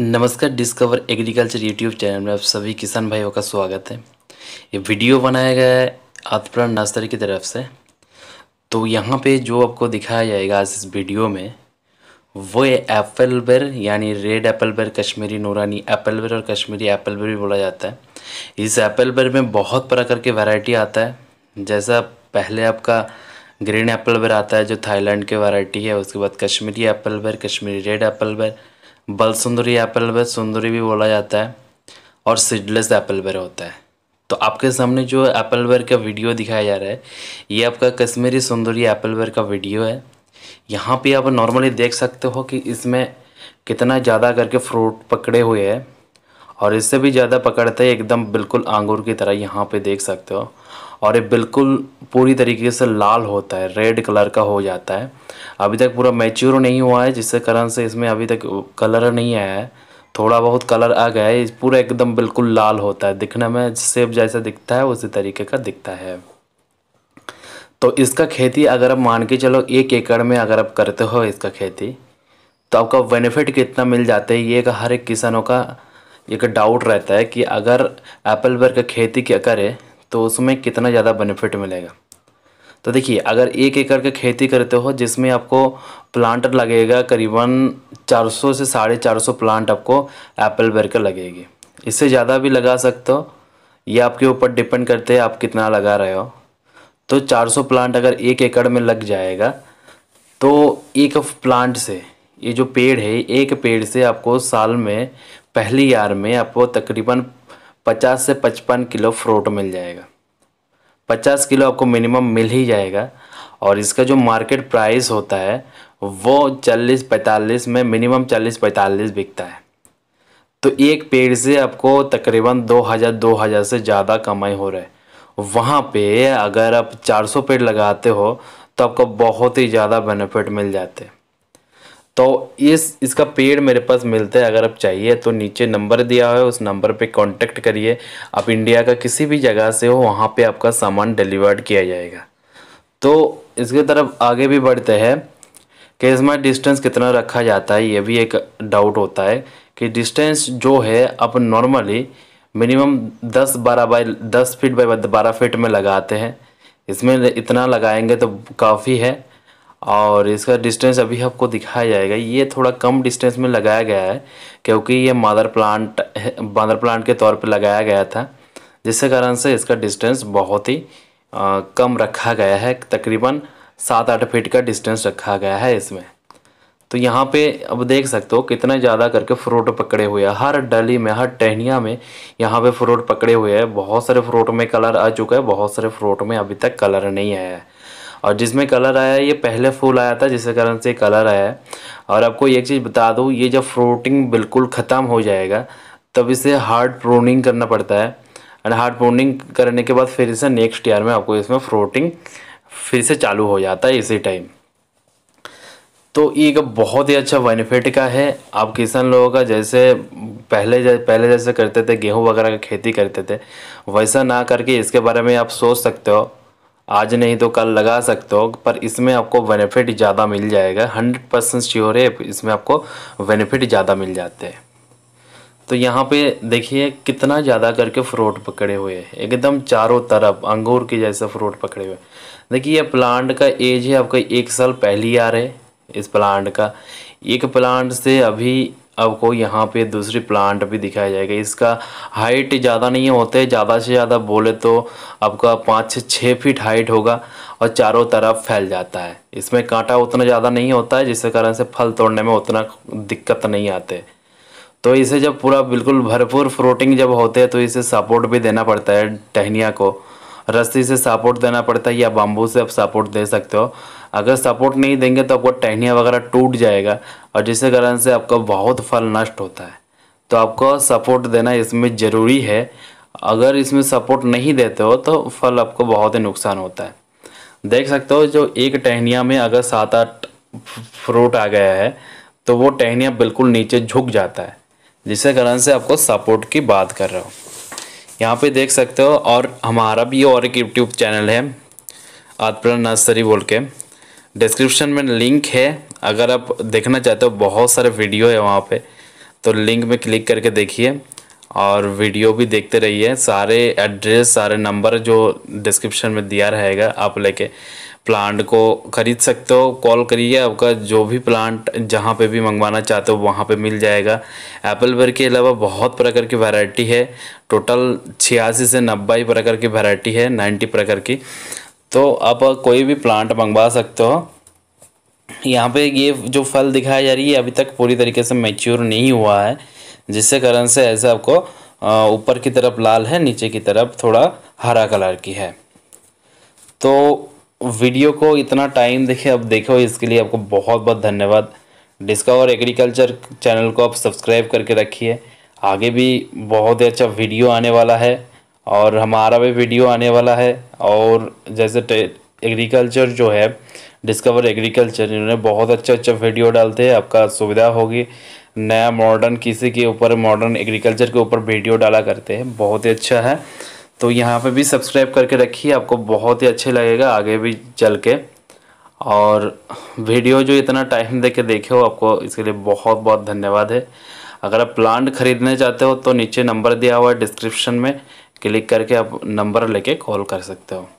नमस्कार discover agriculture YouTube channel में आप सभी किसान भाइयों का स्वागत है ये वीडियो बनाया गया है आत्प्राण नर्सरी की तरफ से तो यहाँ पे जो आपको दिखाया जाएगा आज इस वीडियो में वो है एप्पल बेर यानी रेड एप्पल बेर कश्मीरी नूरानी एप्पल बेर और कश्मीरी एप्पल बेर भी बोला जाता है इस एप्पल बेर में बहुत प्रकार के वैरायटी आता है जैसा पहले आपका ग्रीन एप्पल बेर आता है जो थाईलैंड के वैरायटी है उसके बाद कश्मीरी एप्पल बेर कश्मीरी रेड एप्पल बेर बल सुंदरी एप्पल बेर सुंदरी भी बोला जाता है और सीडलेस एप्पल बेर होता है तो आपके सामने जो एप्पल बेर का वीडियो दिखाया जा रहा है ये आपका कश्मीरी सुंदरी एप्पल बेर का वीडियो है यहाँ पे आप नॉर्मली देख सकते हो कि इसमें कितना ज़्यादा करके फ्रूट पकड़े हुए हैं और इससे भी ज़्यादा पकड़ते हैं एकदम बिल्कुल अंगूर की तरह यहाँ पे देख सकते हो और ये बिल्कुल पूरी तरीके से लाल होता है रेड कलर का हो जाता है अभी तक पूरा मैच्योर नहीं हुआ है जिससे कारण से इसमें अभी तक कलर नहीं आया है थोड़ा बहुत कलर आ गया है पूरा एकदम बिल्कुल लाल होता है दिखने में सेब जैसा दिखता है उसी तरीके का दिखता है तो इसका खेती अगर आप मान के चलो एक एकड़ में अगर आप करते हो इसका खेती तो आपका बेनिफिट कितना मिल जाता है ये का हर एक किसानों का एक डाउट रहता है कि अगर एप्पल का खेती क्या करे तो उसमें कितना ज़्यादा बेनिफिट मिलेगा तो देखिए अगर एक एकड़ का खेती करते हो जिसमें आपको प्लांट लगेगा करीबन 400 से साढ़े चार सौ प्लांट आपको एप्पल का लगेगी इससे ज़्यादा भी लगा सकते हो यह आपके ऊपर डिपेंड करते हैं आप कितना लगा रहे हो तो 400 प्लांट अगर एक एकड़ में लग जाएगा तो एक प्लांट से ये जो पेड़ है एक पेड़ से आपको साल में पहली यार में आपको तकरीबन पचास से पचपन किलो फ्रूट मिल जाएगा पचास किलो आपको मिनिमम मिल ही जाएगा और इसका जो मार्केट प्राइस होता है वो चालीस पैंतालीस में मिनिमम चालीस पैंतालीस बिकता है तो एक पेड़ से आपको तकरीबन दो हज़ार दो हज़ार से ज़्यादा कमाई हो रहा है वहाँ पे अगर आप 400 पेड़ लगाते हो तो आपको बहुत ही ज़्यादा बेनिफिट मिल जाते हैं तो इस इसका पेड़ मेरे पास मिलता है अगर आप चाहिए तो नीचे नंबर दिया हुआ है उस नंबर पे कांटेक्ट करिए आप इंडिया का किसी भी जगह से हो वहाँ पे आपका सामान डिलीवर्ड किया जाएगा तो इसकी तरफ आगे भी बढ़ते हैं कि इसमें डिस्टेंस कितना रखा जाता है ये भी एक डाउट होता है कि डिस्टेंस जो है आप नॉर्मली मिनिमम दस बारह बाई दस फीट बाई बारह फीट में लगाते हैं इसमें इतना लगाएंगे तो काफ़ी है और इसका डिस्टेंस अभी आपको दिखाया जाएगा ये थोड़ा कम डिस्टेंस में लगाया गया है क्योंकि ये मदर प्लांट मदर प्लांट के तौर पर लगाया गया था जिसके कारण से इसका डिस्टेंस बहुत ही आ, कम रखा गया है तकरीबन सात आठ फीट का डिस्टेंस रखा गया है इसमें तो यहाँ पे अब देख सकते हो कितना ज़्यादा करके फ्रूट पकड़े हुए हैं हर डली में हर टहनिया में यहाँ पे फ्रूट पकड़े हुए हैं बहुत सारे फ्रूट में कलर आ चुका है बहुत सारे फ्रूट में अभी तक कलर नहीं आया है और जिसमें कलर आया है ये पहले फूल आया था जिसके कारण से कलर आया है और आपको एक चीज़ बता दूँ ये जब फ्रूटिंग बिल्कुल ख़त्म हो जाएगा तब इसे हार्ड प्रोनिंग करना पड़ता है एंड हार्ड प्रोनिंग करने के बाद फिर इसे नेक्स्ट ईयर में आपको इसमें फ्रोटिंग फिर से चालू हो जाता है इसी टाइम तो ये एक बहुत ही अच्छा बेनिफिट का है आप किसान लोगों का जैसे पहले जै, पहले जैसे करते थे गेहूं वगैरह की खेती करते थे वैसा ना करके इसके बारे में आप सोच सकते हो आज नहीं तो कल लगा सकते हो पर इसमें आपको बेनिफिट ज़्यादा मिल जाएगा हंड्रेड परसेंट श्योर है इसमें आपको बेनिफिट ज़्यादा मिल जाते हैं तो यहाँ पे देखिए कितना ज़्यादा करके फ्रूट पकड़े हुए हैं एकदम चारों तरफ अंगूर के जैसे फ्रूट पकड़े हुए देखिए ये प्लांट का एज है आपका एक साल पहली आ रहे इस प्लांट का एक प्लांट से अभी आपको यहाँ पे दूसरी प्लांट भी दिखाया जाएगा इसका हाइट ज़्यादा नहीं होते ज़्यादा से ज़्यादा बोले तो आपका पाँच से छः फीट हाइट होगा और चारों तरफ फैल जाता है इसमें कांटा उतना ज़्यादा नहीं होता है जिसके कारण से फल तोड़ने में उतना दिक्कत नहीं आते तो इसे जब पूरा बिल्कुल भरपूर फ्रोटिंग जब होते हैं तो इसे सपोर्ट भी देना पड़ता है टहनिया को रस्सी से सपोर्ट देना पड़ता है या बाम्बू से आप सपोर्ट दे सकते हो अगर सपोर्ट नहीं देंगे तो आपको टहनिया वगैरह टूट जाएगा और जिसके कारण से आपका बहुत फल नष्ट होता है तो आपको सपोर्ट देना इसमें ज़रूरी है अगर इसमें सपोर्ट नहीं देते हो तो फल आपको बहुत ही नुकसान होता है देख सकते हो जो एक टहनिया में अगर सात आठ फ्रूट आ गया है तो वो टहनिया बिल्कुल नीचे झुक जाता है जिसके कारण से आपको सपोर्ट की बात कर रहा हूँ यहाँ पे देख सकते हो और हमारा भी और एक यूट्यूब चैनल है आतपुरा नर्सरी बोल के डिस्क्रिप्शन में लिंक है अगर आप देखना चाहते हो बहुत सारे वीडियो है वहाँ पे तो लिंक में क्लिक करके देखिए और वीडियो भी देखते रहिए सारे एड्रेस सारे नंबर जो डिस्क्रिप्शन में दिया रहेगा आप लेके प्लांट को ख़रीद सकते हो कॉल करिए आपका जो भी प्लांट जहाँ पे भी मंगवाना चाहते हो वहाँ पे मिल जाएगा एप्पल बर के अलावा बहुत प्रकार की वैरायटी है टोटल छियासी से नब्बे प्रकार की वैरायटी है नाइन्टी प्रकार की तो आप कोई भी प्लांट मंगवा सकते हो यहाँ पे ये जो फल दिखाया जा रही है अभी तक पूरी तरीके से मेच्योर नहीं हुआ है जिससे कारण से ऐसे आपको ऊपर की तरफ लाल है नीचे की तरफ थोड़ा हरा कलर की है तो वीडियो को इतना टाइम देखे अब देखो इसके लिए आपको बहुत बहुत धन्यवाद डिस्कवर एग्रीकल्चर चैनल को आप सब्सक्राइब करके रखिए आगे भी बहुत ही अच्छा वीडियो आने वाला है और हमारा भी वीडियो आने वाला है और जैसे एग्रीकल्चर जो है डिस्कवर एग्रीकल्चर इन्होंने बहुत अच्छा अच्छा वीडियो डालते हैं आपका सुविधा होगी नया मॉडर्न किसी के ऊपर मॉडर्न एग्रीकल्चर के ऊपर वीडियो डाला करते हैं बहुत ही अच्छा है तो यहाँ पे भी सब्सक्राइब करके रखिए आपको बहुत ही अच्छे लगेगा आगे भी चल के और वीडियो जो इतना टाइम दे के देखे हो आपको इसके लिए बहुत बहुत धन्यवाद है अगर आप प्लांट खरीदने चाहते हो तो नीचे नंबर दिया हुआ है डिस्क्रिप्शन में क्लिक करके आप नंबर लेके कॉल कर सकते हो